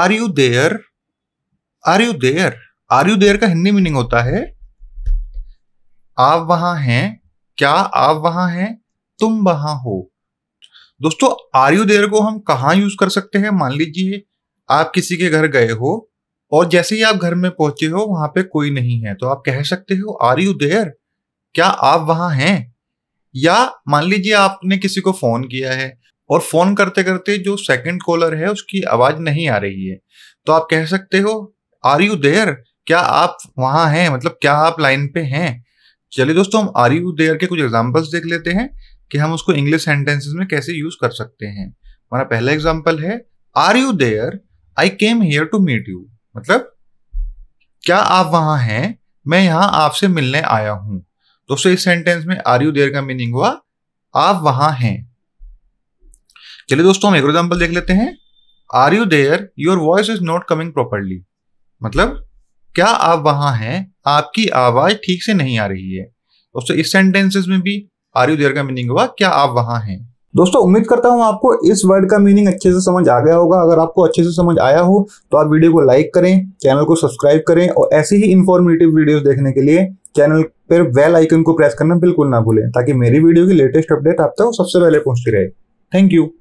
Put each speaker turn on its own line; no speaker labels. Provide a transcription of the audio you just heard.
are you there are you there are you there का Hindi meaning होता है आप वहां हैं क्या आप वहां हैं तुम वहां हो दोस्तों आर यू देयर को हम कहाँ यूज कर सकते हैं मान लीजिए आप किसी के घर गए हो और जैसे ही आप घर में पहुंचे हो वहां पे कोई नहीं है तो आप कह सकते हो आर यू देयर क्या आप वहां हैं या मान लीजिए आपने किसी को फोन किया है और फोन करते करते जो सेकंड कॉलर है उसकी आवाज नहीं आ रही है तो आप कह सकते हो आर यू देयर क्या आप वहां हैं मतलब क्या आप लाइन पे हैं चलिए दोस्तों हम आर यू देयर के कुछ एग्जाम्पल्स देख लेते हैं कि हम उसको इंग्लिश सेंटेंसेस में कैसे यूज कर सकते हैं हमारा पहला एग्जाम्पल है are you there I came here to meet you मतलब क्या आप वहां हैं मैं यहां आपसे मिलने आया हूं दोस्तों इस सेंटेंस में आर यू देयर का मीनिंग हुआ आप वहां हैं चलिए दोस्तों हम एक एग्जाम्पल देख लेते हैं are you there your voice is not coming properly मतलब क्या आप वहां हैं आपकी आवाज ठीक से नहीं आ रही है दोस्तों इस सेंटेंसेस में भी आर यू देयर का मीनिंग हुआ क्या आप वहां हैं दोस्तों उम्मीद करता हूं आपको इस वर्ड का मीनिंग अच्छे से समझ आ गया होगा अगर आपको अच्छे से समझ आया हो तो आप वीडियो को लाइक करें चैनल को सब्सक्राइब करें और ऐसे ही इन्फॉर्मेटिव वीडियोस देखने के लिए चैनल पर वेल आइकन को प्रेस करना बिल्कुल ना भूलें ताकि मेरी वीडियो की लेटेस्ट अपडेट आप तक सबसे पहले पहुंचती रहे थैंक यू